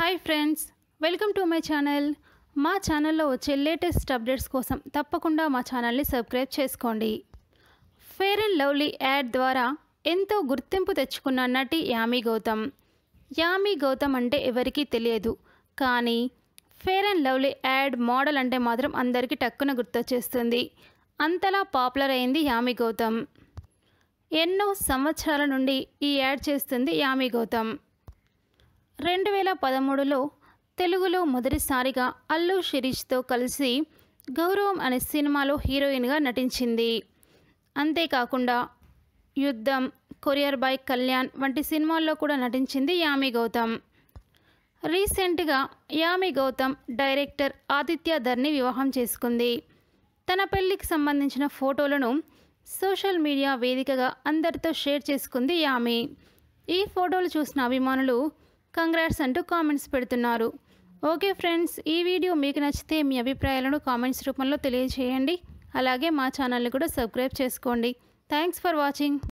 hi friends welcome to my channel మా ఛానల్లో వచ్చే లేటెస్ట్ అప్డేట్స్ కోసం తప్పకుండా మా ఛానల్ని సబ్స్క్రైబ్ చేసుకోండి ఫేర్ అండ్ లవ్లీ యాడ్ ద్వారా ఎంతో గుర్తింపు తెచ్చుకున్న నటి యామి గౌతమ్ యామి గౌతమ్ అంటే ఎవరికీ తెలియదు కానీ fair and lovely ad model అంటే మాత్రం అందరికీ టక్కున గుర్తొచ్చేస్తుంది అంతలా పాపులర్ అయింది యామి గౌతమ్ ఎన్నో సంవత్సరాల నుండి ఈ యాడ్ చేస్తుంది యామి గౌతమ్ రెండు వేల పదమూడులో తెలుగులో మొదటిసారిగా అల్లు శిరీష్తో కలిసి గౌరవం అనే సినిమాలో హీరోయిన్గా నటించింది అంతేకాకుండా యుద్ధం కొరియర్ బై కళ్యాణ్ వంటి సినిమాల్లో కూడా నటించింది యామి గౌతమ్ రీసెంట్గా యామి గౌతమ్ డైరెక్టర్ ఆదిత్య ధర్ని వివాహం చేసుకుంది తన పెళ్లికి సంబంధించిన ఫోటోలను సోషల్ మీడియా వేదికగా అందరితో షేర్ చేసుకుంది యామి ఈ ఫోటోలు చూసిన అభిమానులు కంగ్రాట్స్ అంటూ కామెంట్స్ పెడుతున్నారు ఓకే ఫ్రెండ్స్ ఈ వీడియో మీకు నచ్చితే మీ అభిప్రాయాలను కామెంట్స్ రూపంలో తెలియజేయండి అలాగే మా ఛానల్ని కూడా సబ్స్క్రైబ్ చేసుకోండి థ్యాంక్స్ ఫర్ వాచింగ్